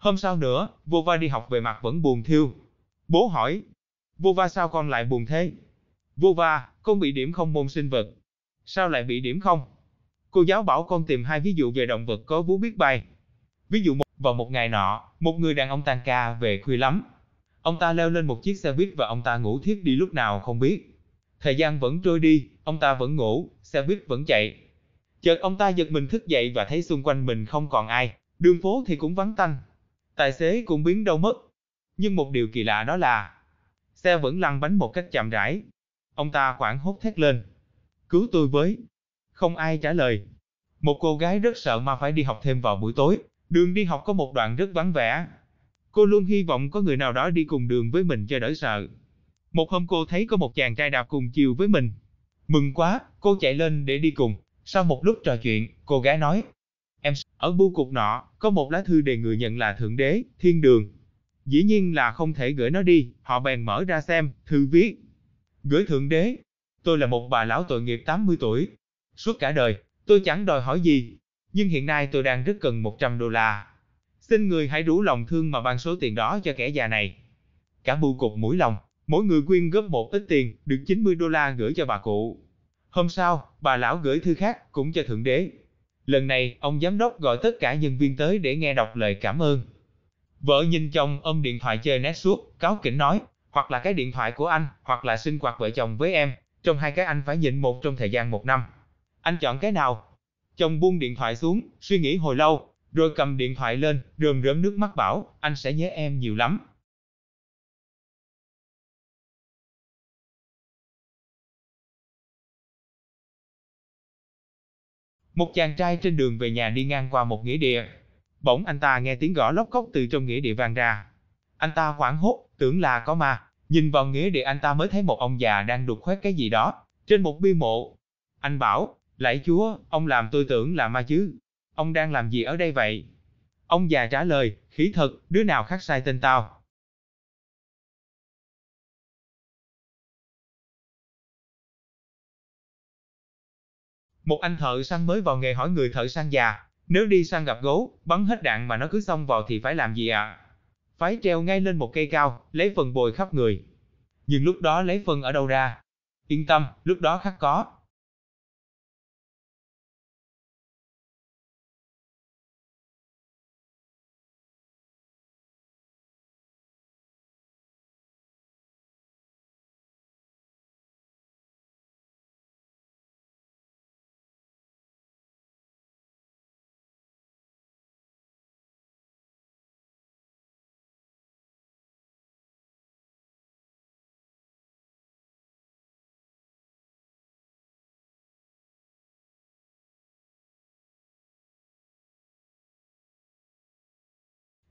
Hôm sau nữa, Vova đi học về mặt vẫn buồn thiêu. Bố hỏi, Vova sao con lại buồn thế? Vova: con bị điểm không môn sinh vật. Sao lại bị điểm không? Cô giáo bảo con tìm hai ví dụ về động vật có vú biết bay. Ví dụ một, vào một ngày nọ, một người đàn ông tan ca về khuya lắm. Ông ta leo lên một chiếc xe buýt và ông ta ngủ thiếp đi lúc nào không biết. Thời gian vẫn trôi đi, ông ta vẫn ngủ, xe buýt vẫn chạy. Chợt ông ta giật mình thức dậy và thấy xung quanh mình không còn ai, đường phố thì cũng vắng tanh, tài xế cũng biến đâu mất. Nhưng một điều kỳ lạ đó là, xe vẫn lăn bánh một cách chậm rãi. Ông ta quảng hốt thét lên, cứu tôi với. Không ai trả lời. Một cô gái rất sợ mà phải đi học thêm vào buổi tối. Đường đi học có một đoạn rất vắng vẻ. Cô luôn hy vọng có người nào đó đi cùng đường với mình cho đỡ sợ. Một hôm cô thấy có một chàng trai đạp cùng chiều với mình. Mừng quá, cô chạy lên để đi cùng. Sau một lúc trò chuyện, cô gái nói, Em, ở bưu cục nọ, có một lá thư đề người nhận là Thượng Đế, Thiên Đường. Dĩ nhiên là không thể gửi nó đi, họ bèn mở ra xem, thư viết. Gửi Thượng Đế, tôi là một bà lão tội nghiệp 80 tuổi. Suốt cả đời, tôi chẳng đòi hỏi gì, nhưng hiện nay tôi đang rất cần 100 đô la. Xin người hãy rủ lòng thương mà ban số tiền đó cho kẻ già này. Cả bưu cục mũi lòng, mỗi người quyên góp một ít tiền, được 90 đô la gửi cho bà cụ. Hôm sau, bà lão gửi thư khác cũng cho Thượng Đế, Lần này, ông giám đốc gọi tất cả nhân viên tới để nghe đọc lời cảm ơn. Vợ nhìn chồng ôm điện thoại chơi nét suốt, cáo kỉnh nói, hoặc là cái điện thoại của anh, hoặc là sinh hoạt vợ chồng với em, trong hai cái anh phải nhịn một trong thời gian một năm. Anh chọn cái nào? Chồng buông điện thoại xuống, suy nghĩ hồi lâu, rồi cầm điện thoại lên, rơm rớm nước mắt bảo, anh sẽ nhớ em nhiều lắm. Một chàng trai trên đường về nhà đi ngang qua một nghĩa địa. Bỗng anh ta nghe tiếng gõ lóc cốc từ trong nghĩa địa vang ra. Anh ta hoảng hốt, tưởng là có ma. Nhìn vào nghĩa địa anh ta mới thấy một ông già đang đục khoét cái gì đó, trên một bia mộ. Anh bảo, lạy chúa, ông làm tôi tưởng là ma chứ. Ông đang làm gì ở đây vậy? Ông già trả lời, khí thật, đứa nào khác sai tên tao, Một anh thợ săn mới vào nghề hỏi người thợ săn già, nếu đi săn gặp gấu, bắn hết đạn mà nó cứ xông vào thì phải làm gì ạ? À? Phải treo ngay lên một cây cao, lấy phần bồi khắp người. Nhưng lúc đó lấy phần ở đâu ra? Yên tâm, lúc đó khắc có,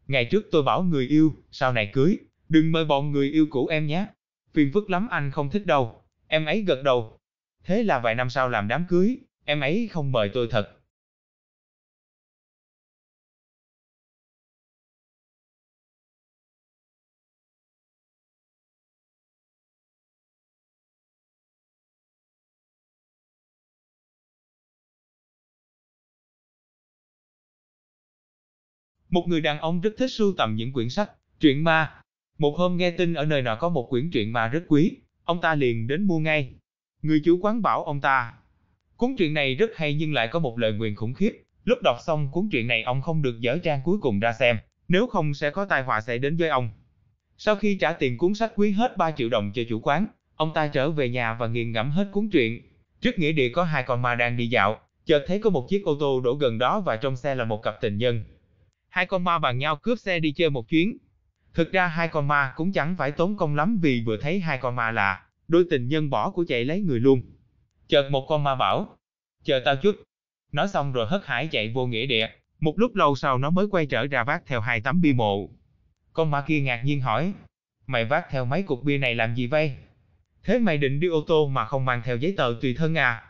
Ngày trước tôi bảo người yêu, sau này cưới, đừng mời bọn người yêu cũ em nhé. Phiền phức lắm anh không thích đâu. Em ấy gật đầu. Thế là vài năm sau làm đám cưới, em ấy không mời tôi thật. Một người đàn ông rất thích sưu tầm những quyển sách, truyện ma. Một hôm nghe tin ở nơi nào có một quyển truyện ma rất quý, ông ta liền đến mua ngay. Người chủ quán bảo ông ta, cuốn truyện này rất hay nhưng lại có một lời nguyền khủng khiếp. Lúc đọc xong cuốn truyện này ông không được dở trang cuối cùng ra xem, nếu không sẽ có tai họa xảy đến với ông. Sau khi trả tiền cuốn sách quý hết 3 triệu đồng cho chủ quán, ông ta trở về nhà và nghiền ngẫm hết cuốn truyện. Trước nghĩa địa có hai con ma đang đi dạo, chợt thấy có một chiếc ô tô đổ gần đó và trong xe là một cặp tình nhân hai con ma bàn nhau cướp xe đi chơi một chuyến. Thực ra hai con ma cũng chẳng phải tốn công lắm vì vừa thấy hai con ma là đôi tình nhân bỏ của chạy lấy người luôn. Chợt một con ma bảo, chờ tao chút. Nói xong rồi hất hải chạy vô nghĩa địa, một lúc lâu sau nó mới quay trở ra vác theo hai tấm bia mộ. Con ma kia ngạc nhiên hỏi, mày vác theo mấy cục bia này làm gì vậy? Thế mày định đi ô tô mà không mang theo giấy tờ tùy thân à?